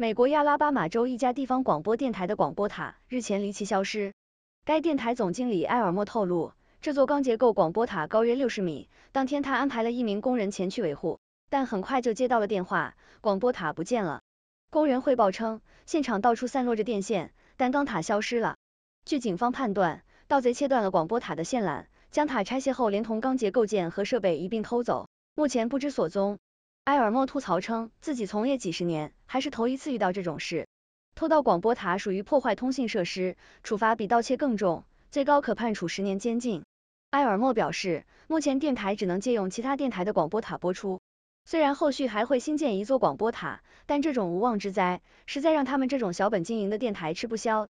美国亚拉巴马州一家地方广播电台的广播塔日前离奇消失。该电台总经理埃尔莫透露，这座钢结构广播塔高约六十米。当天，他安排了一名工人前去维护，但很快就接到了电话，广播塔不见了。工人汇报称，现场到处散落着电线，但钢塔消失了。据警方判断，盗贼切断了广播塔的线缆，将塔拆卸后，连同钢结构件和设备一并偷走，目前不知所踪。埃尔默吐槽称，自己从业几十年，还是头一次遇到这种事。偷盗广播塔属于破坏通信设施，处罚比盗窃更重，最高可判处十年监禁。埃尔默表示，目前电台只能借用其他电台的广播塔播出，虽然后续还会新建一座广播塔，但这种无妄之灾，实在让他们这种小本经营的电台吃不消。